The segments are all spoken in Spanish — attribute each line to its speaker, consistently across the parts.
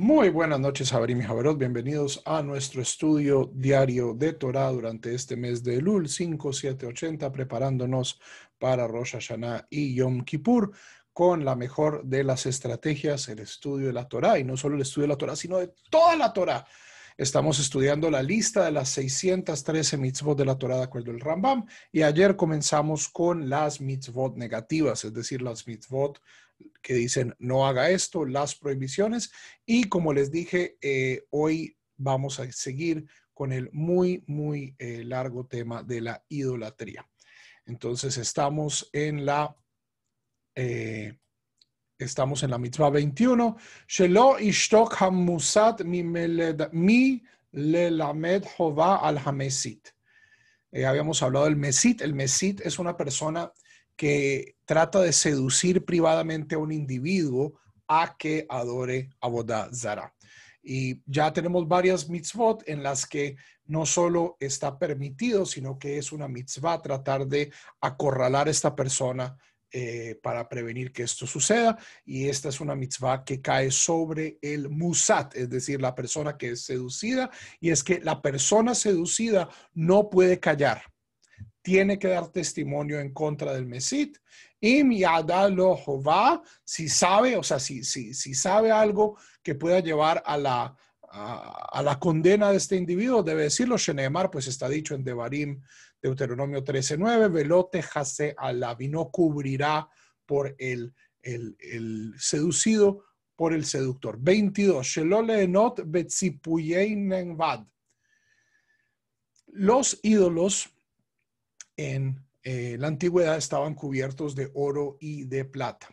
Speaker 1: Muy buenas noches, Abrim y Javerot. Bienvenidos a nuestro estudio diario de Torah durante este mes de Elul 5780, preparándonos para Rosh Hashanah y Yom Kippur con la mejor de las estrategias, el estudio de la Torah, y no solo el estudio de la Torah, sino de toda la Torah. Estamos estudiando la lista de las 613 mitzvot de la Torah de acuerdo al Rambam, y ayer comenzamos con las mitzvot negativas, es decir, las mitzvot que dicen no haga esto, las prohibiciones. Y como les dije, eh, hoy vamos a seguir con el muy, muy eh, largo tema de la idolatría. Entonces estamos en la... Eh, estamos en la mitzvah 21. Shelo ishtok mi lelamed jová al hamesit. habíamos hablado del mesit. El mesit es una persona que trata de seducir privadamente a un individuo a que adore a Boda Zara. Y ya tenemos varias mitzvot en las que no solo está permitido, sino que es una mitzvah tratar de acorralar a esta persona eh, para prevenir que esto suceda. Y esta es una mitzvah que cae sobre el musat, es decir, la persona que es seducida. Y es que la persona seducida no puede callar tiene que dar testimonio en contra del Mesit. Y lo Jehová, si sabe, o sea, si, si, si sabe algo que pueda llevar a la, a, la condena de este individuo, debe decirlo. shenemar pues está dicho en Devarim, Deuteronomio 13:9, velote jase alab, no cubrirá por el, seducido, por el seductor. 22. Shelole enot Los ídolos en eh, la antigüedad estaban cubiertos de oro y de plata.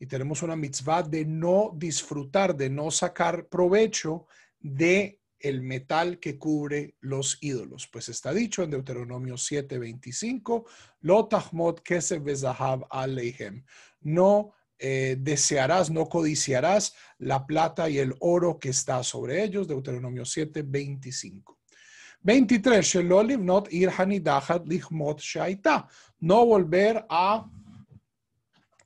Speaker 1: Y tenemos una mitzvah de no disfrutar, de no sacar provecho de el metal que cubre los ídolos. Pues está dicho en Deuteronomio 7:25, lo tahmot kesef bezahab aleihem. No eh, desearás, no codiciarás la plata y el oro que está sobre ellos. Deuteronomio 7:25. 23, no volver a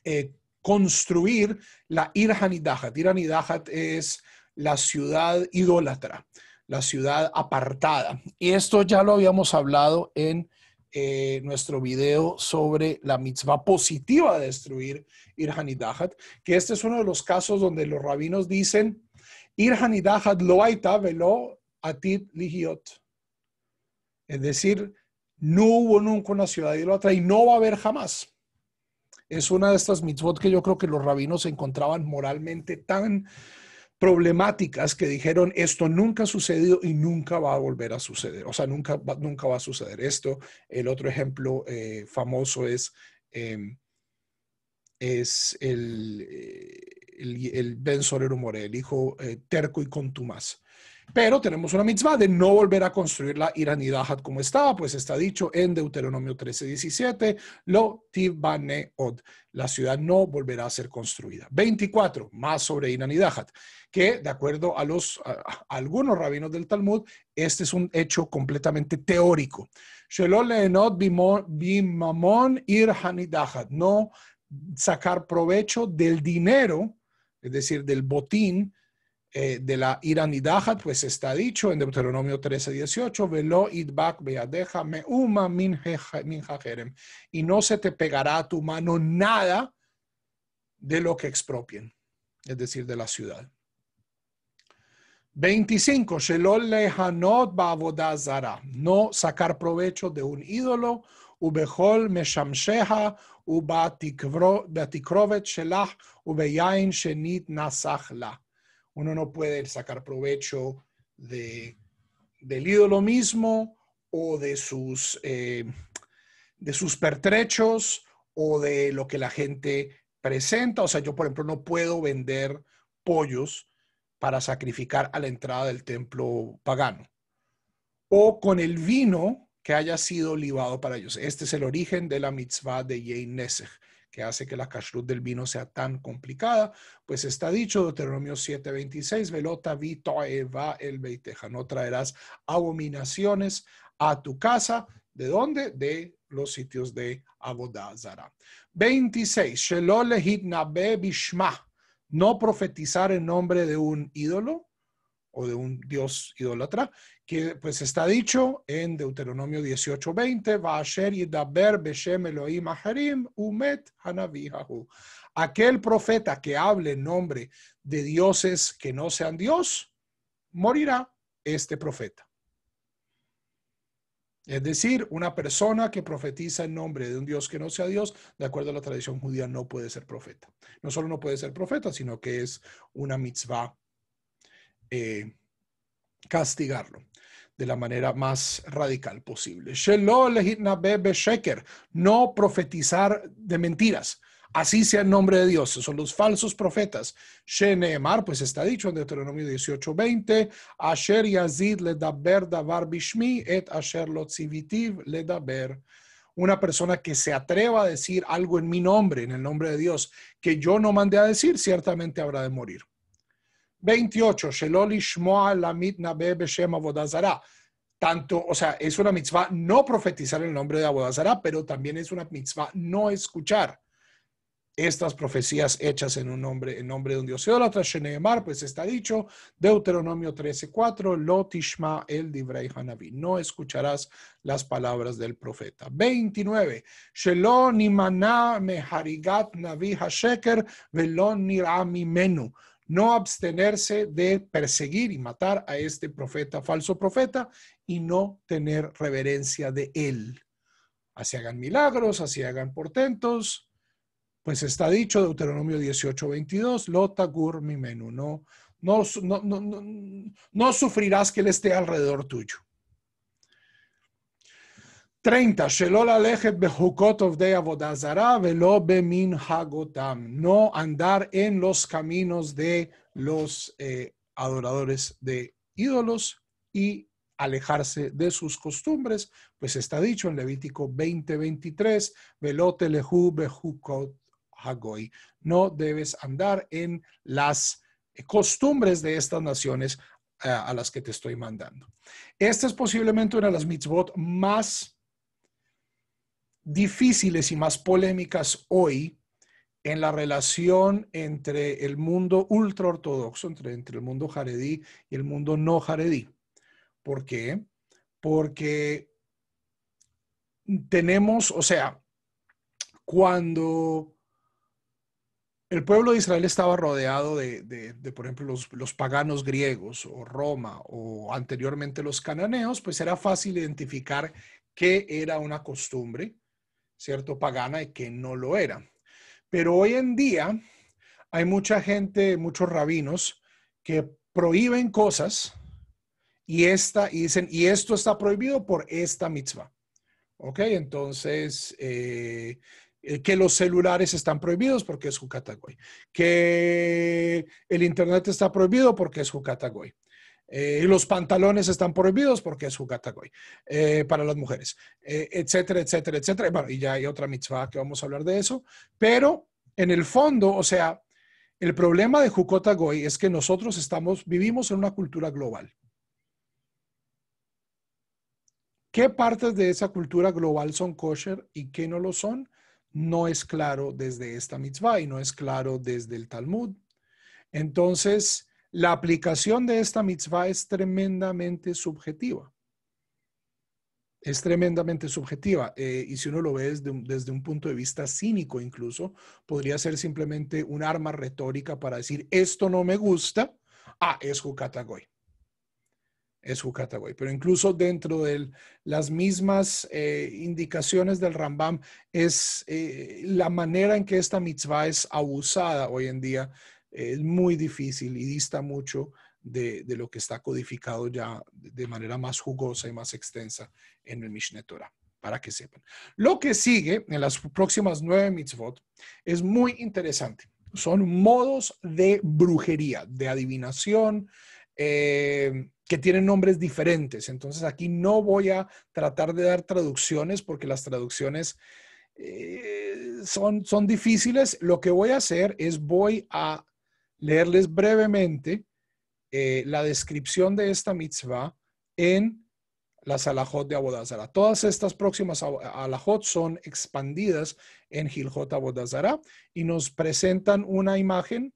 Speaker 1: eh, construir la irhanidahat. Irhanidahat es la ciudad idólatra, la ciudad apartada. Y esto ya lo habíamos hablado en eh, nuestro video sobre la mitzvah positiva de destruir irhanidahat, que este es uno de los casos donde los rabinos dicen irhanidahat loaita velo atit lihiot. Es decir, no hubo nunca una ciudad otra y no va a haber jamás. Es una de estas mitzvot que yo creo que los rabinos se encontraban moralmente tan problemáticas que dijeron esto nunca ha sucedido y nunca va a volver a suceder, o sea, nunca va, nunca va a suceder esto. El otro ejemplo eh, famoso es, em, es el, eh, Ben Sorero Morel, hijo eh, terco y contumaz. Pero tenemos una mitzvah de no volver a construir la iranidahat como estaba, pues está dicho en Deuteronomio 13.17, 17, lo od, La ciudad no volverá a ser construida. 24, más sobre iranidahat, que de acuerdo a, los, a algunos rabinos del Talmud, este es un hecho completamente teórico. No sacar provecho del dinero, es decir, del botín eh, de la iranidahat, pues está dicho en Deuteronomio 13, 18, velo idbak beadeja meuma min y no se te pegará a tu mano nada de lo que expropien, es decir, de la ciudad. 25. Shelol lehanot zara, no sacar provecho de un ídolo, ubehol meshamsheha, tikrovet shelah, ubeyain shenit nasachla uno no puede sacar provecho del ídolo mismo o de sus, eh, de sus pertrechos o de lo que la gente presenta. O sea, yo, por ejemplo, no puedo vender pollos para sacrificar a la entrada del templo pagano. O con el vino que haya sido libado para ellos. Este es el origen de la mitzvah de Yein Nesech que hace que la kashrut del vino sea tan complicada, pues está dicho Deuteronomio 7:26, velota eva el beiteja, no traerás abominaciones a tu casa, ¿de dónde? De los sitios de Abodazara. 26, no profetizar en nombre de un ídolo o de un dios idólatra, que pues está dicho en Deuteronomio 18:20, Aquel profeta que hable en nombre de dioses que no sean Dios, morirá este profeta. Es decir, una persona que profetiza en nombre de un Dios que no sea Dios, de acuerdo a la tradición judía, no puede ser profeta. No solo no puede ser profeta, sino que es una mitzvah eh, castigarlo de la manera más radical posible. No profetizar de mentiras. Así sea el nombre de Dios. Son los falsos profetas. Sheneemar, pues está dicho en Deuteronomio 18:20. Asher yazid daber davar bishmi et asher da daber. Una persona que se atreva a decir algo en mi nombre, en el nombre de Dios, que yo no mandé a decir, ciertamente habrá de morir. 28, Shelo shmoa lamit Nabe Beshem abodazara. Tanto, o sea, es una mitzvah no profetizar el nombre de Abodazara, pero también es una mitzvah no escuchar estas profecías hechas en un nombre, en nombre de un dios otra, Sheneemar, pues está dicho, Deuteronomio 13:4, Lotishma el Divrei hanavi. no escucharás las palabras del profeta. 29, Shelo harigat Meharigat Navi Hasheker Velon menu no abstenerse de perseguir y matar a este profeta, falso profeta, y no tener reverencia de él. Así hagan milagros, así hagan portentos, pues está dicho Deuteronomio 18, 22, gur mi no, no, no sufrirás que él esté alrededor tuyo. 30. No andar en los caminos de los eh, adoradores de ídolos y alejarse de sus costumbres, pues está dicho en Levítico 20:23, velote No debes andar en las eh, costumbres de estas naciones eh, a las que te estoy mandando. Esta es posiblemente una de las mitzvot más difíciles y más polémicas hoy en la relación entre el mundo ultraortodoxo, entre, entre el mundo jaredí y el mundo no jaredí. ¿Por qué? Porque tenemos, o sea, cuando el pueblo de Israel estaba rodeado de, por ejemplo, los, los, paganos griegos o Roma o anteriormente los cananeos, pues era fácil identificar qué era una costumbre ¿cierto? Pagana y que no lo era. Pero hoy en día hay mucha gente, muchos rabinos que prohíben cosas y, esta, dicen, y esto está prohibido por esta mitzvah. ¿Ok? Entonces, eh, que los celulares están prohibidos porque es Jucatagüey. que el Internet está prohibido porque es Jucatagüey. Eh, y los pantalones están prohibidos porque es jugatagoy eh, para las mujeres, eh, etcétera, etcétera, etcétera. y ya hay otra mitzvah que vamos a hablar de eso, pero en el fondo, o sea, el problema de Jucotagoy es que nosotros estamos, vivimos en una cultura global. ¿Qué partes de esa cultura global son kosher y qué no lo son? No es claro desde esta mitzvah y no es claro desde el Talmud. Entonces, la aplicación de esta mitzvah es tremendamente subjetiva. Es tremendamente subjetiva. Eh, y si uno lo ve desde un, punto de vista cínico incluso, podría ser simplemente un arma retórica para decir, esto no me gusta, ah, es Jukatagoy es Jukatagoy. Pero incluso dentro de las mismas eh, indicaciones del Rambam es eh, la manera en que esta mitzvah es abusada hoy en día es muy difícil y dista mucho de, lo que está codificado ya de manera más jugosa y más extensa en el Mishneh Torah, para que sepan. Lo que sigue en las próximas nueve mitzvot es muy interesante. Son modos de brujería, de adivinación, eh, que tienen nombres diferentes. Entonces aquí no voy a tratar de dar traducciones porque las traducciones eh, son, son difíciles. Lo que voy a hacer es voy a leerles brevemente eh, la descripción de esta mitzvah en las Alajot de Abodazara. Todas estas próximas Alajot son expandidas en Giljot Abodazara y nos presentan una imagen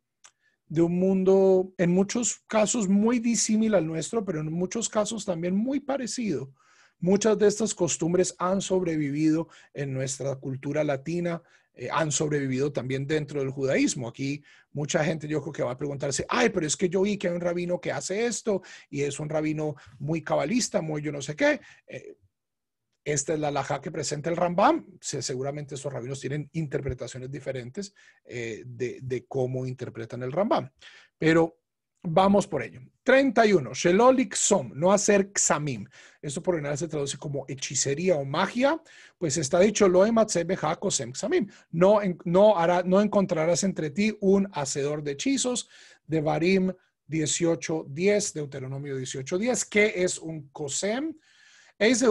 Speaker 1: de un mundo, en muchos casos muy disímil al nuestro, pero en muchos casos también muy parecido. Muchas de estas costumbres han sobrevivido en nuestra cultura latina, eh, han sobrevivido también dentro del judaísmo. Aquí mucha gente yo creo que va a preguntarse, ay, pero es que yo vi que hay un rabino que hace esto y es un rabino muy cabalista, muy yo no sé qué. Eh, esta es la laja que presenta el Rambam. seguramente esos rabinos tienen interpretaciones diferentes eh, de, de, cómo interpretan el Rambam. Pero Vamos por ello. 31. som. no hacer xamim. Esto por general se traduce como hechicería o magia. Pues está dicho, lo xamim. No, no, hará, no encontrarás entre ti un hacedor de hechizos de Barim 18.10, Deuteronomio 18.10, ¿Qué es un kosem. Es de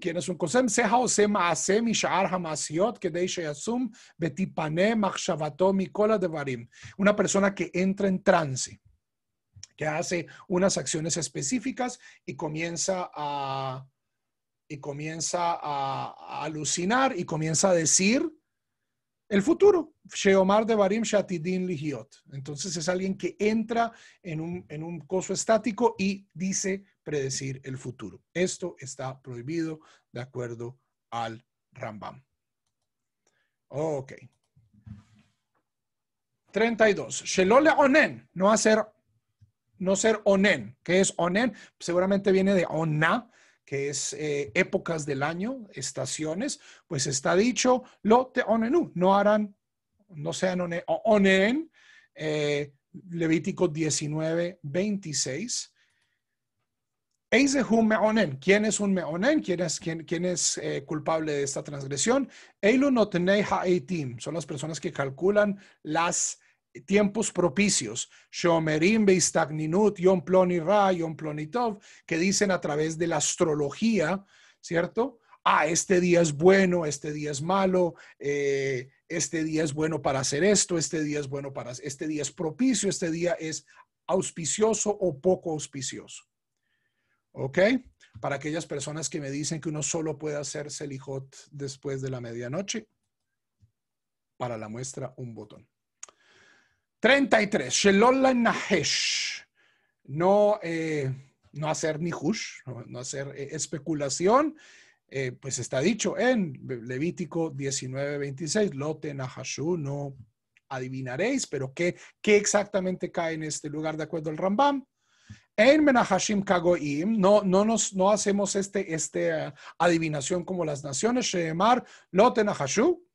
Speaker 1: ¿quién es un kosem? Seha asem y sha'ar hamasiot betipane machshavato mikola Una persona que entra en trance que hace unas acciones específicas y comienza a, y comienza a, alucinar y comienza a decir el futuro. Sheomar de Barim Shatidin Entonces es alguien que entra en un, en un coso estático y dice predecir el futuro. Esto está prohibido de acuerdo al Rambam. Ok. 32. Shelole onen, no hacer no ser onen. ¿Qué es onen? Seguramente viene de ona, que es eh, épocas del año, estaciones, pues está dicho, lo te onenú, no harán, no sean onen, eh, onen Levítico 19, 26. meonen. ¿Quién es un meonen? ¿Quién es, es eh, culpable de esta transgresión? Eilu Son las personas que calculan las tiempos propicios, Shomerim Yom Ploni Ra, Yom que dicen a través de la astrología, ¿cierto? Ah, este día es bueno, este día es malo, eh, este día es bueno para hacer esto, este día es bueno para, este día es propicio, este día es auspicioso o poco auspicioso. ¿Ok? Para aquellas personas que me dicen que uno solo puede hacer selijot después de la medianoche, para la muestra un botón. 33. Shelola Nahesh. Eh, no, no hacer ni hush, eh, no hacer especulación. Eh, pues está dicho en Levítico 19.26. 26, Lote Nahashu, no adivinaréis, pero ¿qué, exactamente cae en este lugar de acuerdo al Rambam? En Menahashim Kagoim, no, no, nos, no hacemos este, este adivinación como las naciones, Shemar, Lote Nahashu,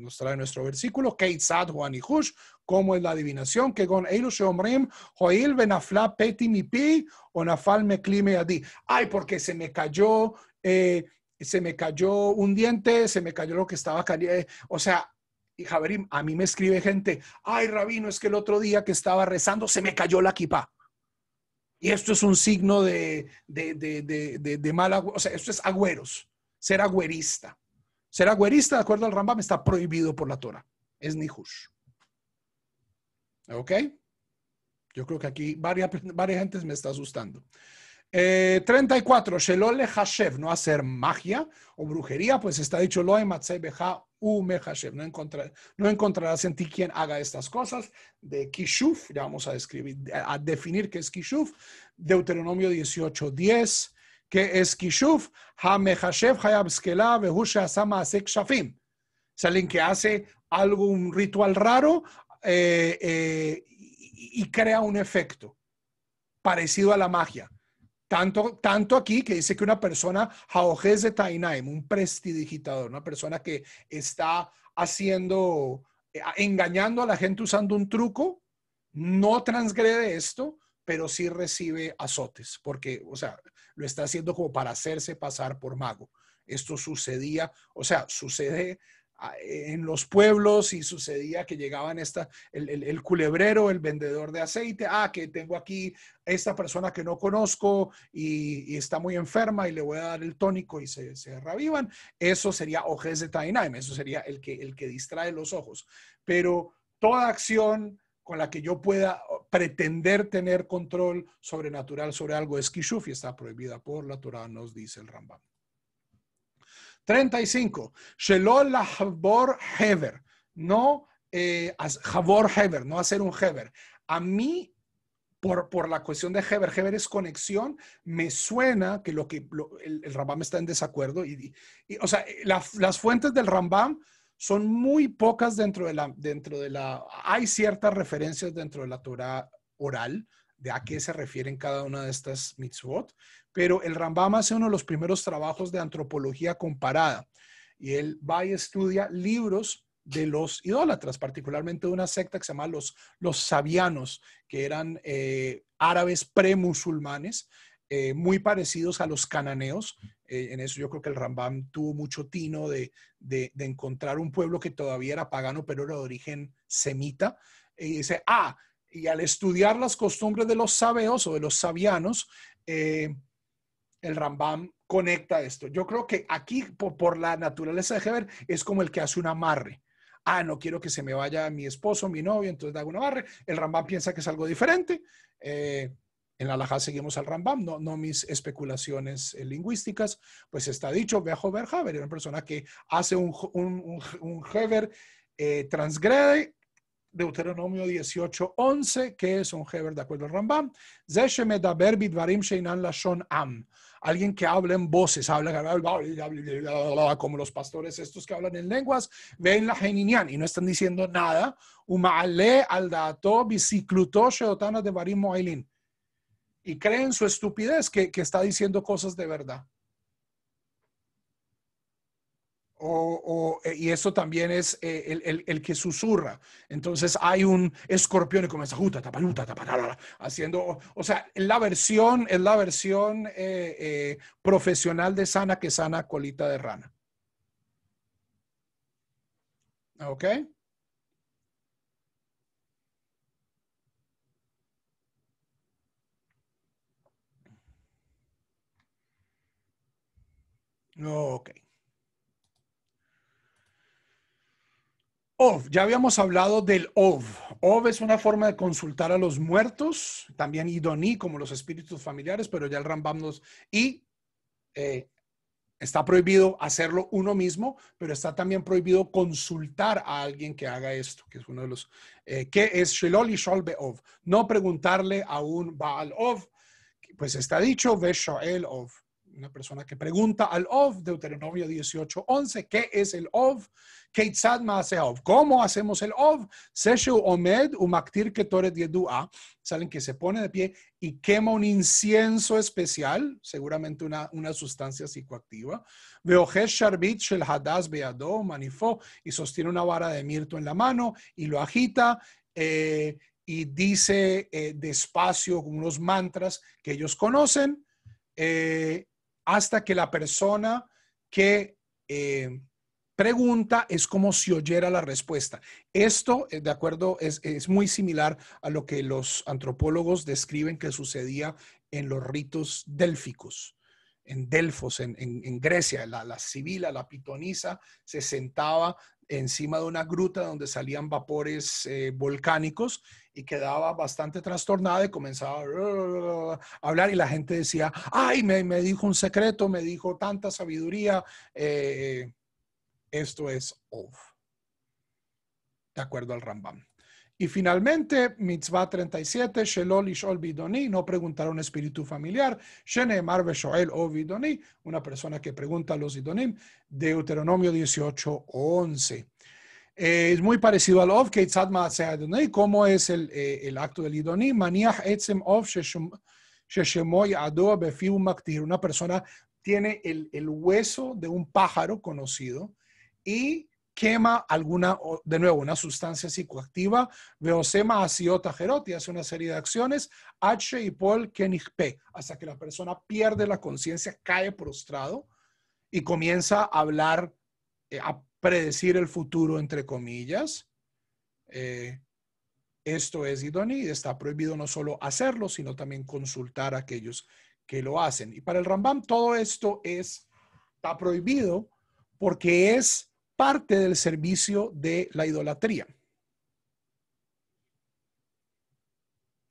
Speaker 1: nos trae nuestro versículo, Keitzad Juan y Hush, cómo es la adivinación, que con Joil Benafla Onafal Ay, porque se me cayó, eh, se me cayó un diente, se me cayó lo que estaba caliente. Eh, o sea, y Javerim, a mí me escribe gente, ay, Rabino, es que el otro día que estaba rezando se me cayó la kipá Y esto es un signo de, de, de, de mala, o sea, esto es agüeros, ser agüerista. Ser agüerista, de acuerdo al Rambam, está prohibido por la Torah. Es Nihush. ¿Ok? Yo creo que aquí varias, varias gentes me está asustando. Eh, 34. Shelole Hashev, no hacer magia o brujería, pues está dicho lo No, encontrarás en ti quien haga estas cosas. De Kishuf, ya vamos a describir, a definir qué es Kishuf. Deuteronomio 18, 10 que es Kishuf, Hamehashev Hayab Skela, Behusha Sama Shafim. Es alguien que hace algún ritual raro eh, eh, y, crea un efecto parecido a la magia. Tanto, tanto, aquí que dice que una persona, Jaojes de Tainaim, un prestidigitador, una persona que está haciendo, eh, engañando a la gente usando un truco, no transgrede esto, pero sí recibe azotes, porque, o sea, lo está haciendo como para hacerse pasar por mago. Esto sucedía, o sea, sucede ah, en los pueblos y sucedía que llegaban esta, el, culebrero, el vendedor de aceite, ah, que tengo aquí esta persona que no conozco y, está muy enferma y le voy a dar el tónico y se, se revivan. Eso sería ojes de Tainaim, eso sería el que, el que distrae los ojos. Pero toda acción con la que yo pueda oh, pretender tener control sobrenatural sobre algo es kishuf y está prohibida por la Torah, nos dice el Rambam. 35. Shelol habor Hever. No, eh, Javor Hever, no hacer un Hever. A mí por, por, la cuestión de hever, hever es conexión. Me suena que lo que el, Rambam está en desacuerdo. Y, o sea, eh, las fuentes del Rambam son muy pocas dentro de la, dentro de la, hay ciertas referencias dentro de la Torah oral de a qué se refieren cada una de estas mitzvot, pero el Rambam hace uno de los primeros trabajos de antropología comparada y él va y estudia libros de los idólatras, particularmente de una secta que se llama los, los sabianos, que eran eh, árabes premusulmanes, eh, muy parecidos a los cananeos. Eh, en eso yo creo que el Rambam tuvo mucho tino de, encontrar un pueblo que todavía era pagano, pero era de origen semita. Y dice, ah, y al estudiar las costumbres de los sabeos o de los sabianos, eh, el Rambam conecta esto. Yo creo que aquí, por, la naturaleza de Heber, es como el que hace un amarre ah, no quiero que se me vaya mi esposo, mi novio, entonces hago un amarre. El Rambam piensa que es algo diferente en Alajá seguimos al Rambam, no, mis especulaciones eh, lingüísticas, pues está dicho, ve a Haber, una persona que hace un, Heber, eh, transgrede, Deuteronomio 18.11, que es un Heber de acuerdo al Rambam. am. Alguien que habla en voces, habla como los pastores estos que hablan en lenguas, ven la geninian y no están diciendo nada. Umaale al dato bicicluto sheotana de barim moailin y cree su estupidez que, está diciendo cosas de verdad. Eh, y eso también es eh, el, que susurra. Entonces hay un escorpión y comienza juta, uh, haciendo, o, sea, la versión es la versión eh, profesional de sana que sana colita de rana. ¿Ok? Ok. Of, ya habíamos hablado del OV. OV es una forma de consultar a los muertos, también IDONI como los espíritus familiares, pero ya el Rambam nos... Y eh, está prohibido hacerlo uno mismo, pero está también prohibido consultar a alguien que haga esto, que es uno de los... Eh, que es Shilol y Sholbe OV? No preguntarle a un Baal OV, pues está dicho el OV una persona que pregunta al Ov, Deuteronomio 18:11, ¿qué es el Ov? Ov. ¿Cómo hacemos el Ov? Seshu Omed Umaktir Ketoret a Salen que se pone de pie y quema un incienso especial, seguramente una, sustancia psicoactiva. Veojesh Sharbit Shel Hadas Beado Manifó y sostiene una vara de mirto en la mano y lo agita. Eh, y dice eh, despacio con unos mantras que ellos conocen. Eh, hasta que la persona que eh, pregunta es como si oyera la respuesta. Esto, eh, de acuerdo, es, muy similar a lo que los antropólogos describen que sucedía en los ritos délficos en Delfos, en, Grecia, la, la, la pitonisa, se sentaba encima de una gruta donde salían vapores eh, volcánicos y quedaba bastante trastornada y comenzaba a hablar y la gente decía, ay, me, dijo un secreto, me dijo tanta sabiduría. Eh, esto es off, de acuerdo al Rambam. Y finalmente, mitzvah 37, Shelol Ishol Bidoni, no preguntar a un espíritu familiar, Shene Beshoel O Bidoni, una persona que pregunta a los Idonim, Deuteronomio 18, 11. Eh, es muy parecido al Ov, Keitzad adonai ¿cómo es el, eh, acto del Idonim? Maniach Etzem Ov Adoa Befiu Maktir, una persona tiene el, el hueso de un pájaro conocido y quema alguna, de nuevo, una sustancia psicoactiva, Veosema aciota y hace una serie de acciones, H y Paul p hasta que la persona pierde la conciencia, cae prostrado y comienza a hablar, eh, a predecir el futuro, entre comillas. Eh, esto es idoneo y está prohibido no solo hacerlo, sino también consultar a aquellos que lo hacen. Y para el Rambam todo esto es, está prohibido porque es parte del servicio de la idolatría.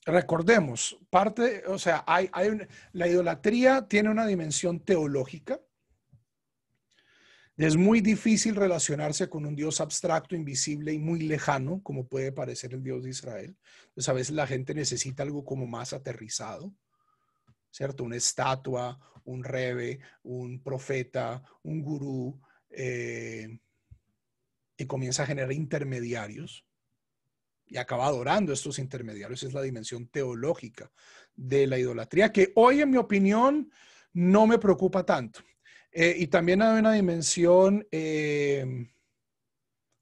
Speaker 1: Recordemos, parte, o sea, hay, la idolatría tiene una dimensión teológica. Es muy difícil relacionarse con un Dios abstracto, invisible y muy lejano, como puede parecer el Dios de Israel. Entonces pues, a veces la gente necesita algo como más aterrizado, ¿cierto? Una estatua, un rebe, un profeta, un gurú, eh, y comienza a generar intermediarios y acaba adorando estos intermediarios. Es la dimensión teológica de la idolatría que hoy, en mi opinión, no me preocupa tanto. Eh, y también hay una dimensión eh,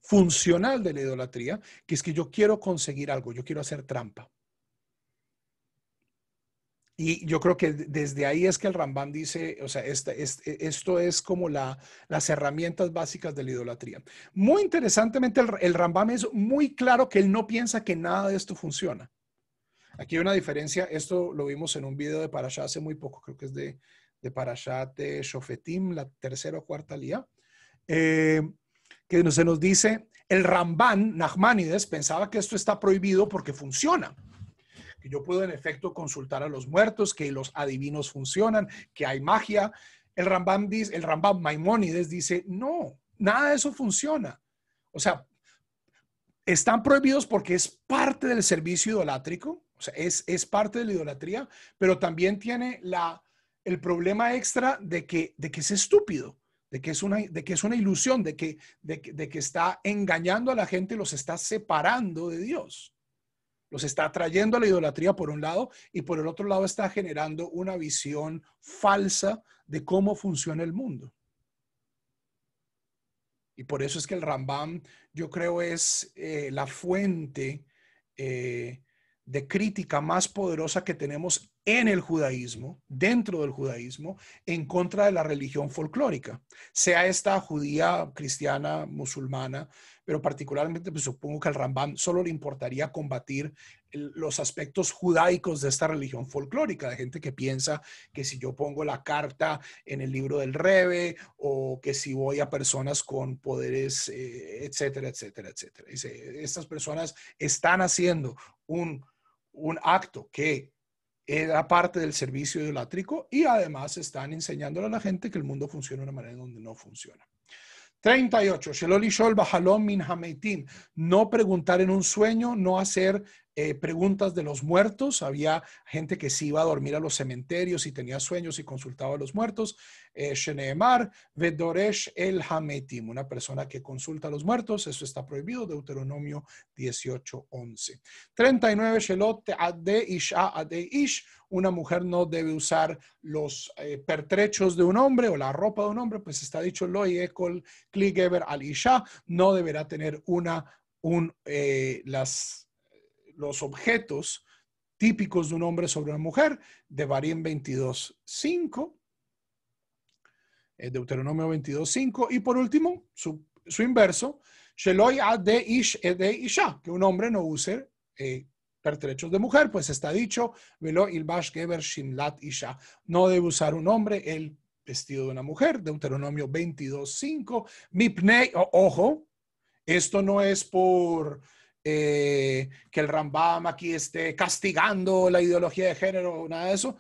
Speaker 1: funcional de la idolatría, que es que yo quiero conseguir algo, yo quiero hacer trampa. Y yo creo que desde ahí es que el Rambán dice, o sea, e, esto es como las herramientas básicas de la idolatría. Muy interesantemente, el, Ramban es muy claro que él no piensa que nada de esto funciona. Aquí hay una diferencia, esto lo vimos en un video de Parashá hace muy poco, creo que es de, de Parashat de Shofetim, la tercera o cuarta lía, eh, que se nos dice, el Rambán, Nachmanides, pensaba que esto está prohibido porque funciona yo puedo en efecto consultar a los muertos, que los adivinos funcionan, que hay magia. El Rambam, el Maimónides dice, no, nada de eso funciona. O sea, están prohibidos porque es parte del servicio idolátrico, o sea, es, es parte de la idolatría, pero también tiene la, el problema extra de que, de que es estúpido de que es una, de que es una ilusión, de que, de, que está engañando a la gente y los está separando de Dios. Los está atrayendo a la idolatría por un lado y por el otro lado está generando una visión falsa de cómo funciona el mundo. Y por eso es que el Rambam, yo creo, es eh, la fuente eh, de crítica más poderosa que tenemos en el judaísmo, dentro del judaísmo, en contra de la religión folclórica, sea esta judía, cristiana, musulmana, pero particularmente pues, supongo que al Rambam solo le importaría combatir los aspectos judaicos de esta religión folclórica, de gente que piensa que si yo pongo la carta en el libro del Rebe o que si voy a personas con poderes, eh, etcétera, etcétera, etcétera. estas personas están haciendo un un acto que era parte del servicio idolátrico y además están enseñándole a la gente que el mundo funciona de una manera donde no funciona. 38. Min No preguntar en un sueño, no hacer eh, preguntas de los muertos, había gente que se iba a dormir a los cementerios y tenía sueños y consultaba a los muertos. Eh, Sheneemar, Vedoresh el Hametim, una persona que consulta a los muertos, eso está prohibido, Deuteronomio 18:11. 39, Shelot Ade ah, una mujer no debe usar los eh, pertrechos de un hombre o la ropa de un hombre, pues está dicho Loi Ekol Kligeber al no deberá tener una, un, las los objetos típicos de un hombre sobre una mujer, de Barín 22.5, eh, Deuteronomio 22.5, y por último, su, inverso, Sheloi de ish de isha, que un hombre no use eh, pertrechos de mujer, pues está dicho, velo ilbash geber shimlat isha, no debe usar un hombre el vestido de una mujer, Deuteronomio 22.5, mipnei, ojo, esto no es por eh, que el Rambam aquí esté castigando la ideología de género, o nada de eso.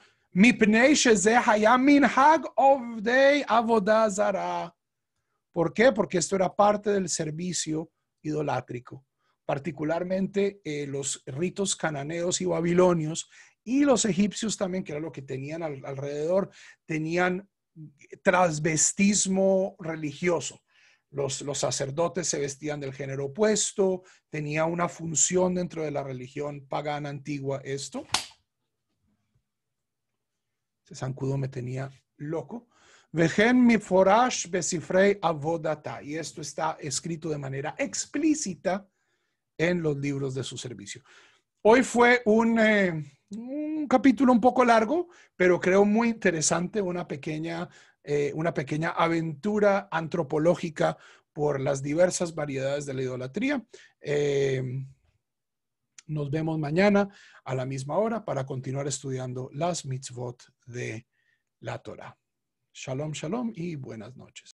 Speaker 1: ¿Por qué? Porque esto era parte del servicio idolátrico, particularmente eh, los ritos cananeos y babilonios y los egipcios también, que era lo que tenían alrededor, tenían eh, transvestismo religioso. Los, sacerdotes se vestían del género opuesto, tenía una función dentro de la religión pagana antigua esto. Ese zancudo me tenía loco. Vejen mi forash besifrei avodata. Y esto está escrito de manera explícita en los libros de su servicio. Hoy fue un, eh, un capítulo un poco largo, pero creo muy interesante, una pequeña eh, una pequeña aventura antropológica por las diversas variedades de la idolatría. Eh, nos vemos mañana a la misma hora para continuar estudiando las mitzvot de la Torah. Shalom, shalom y buenas noches.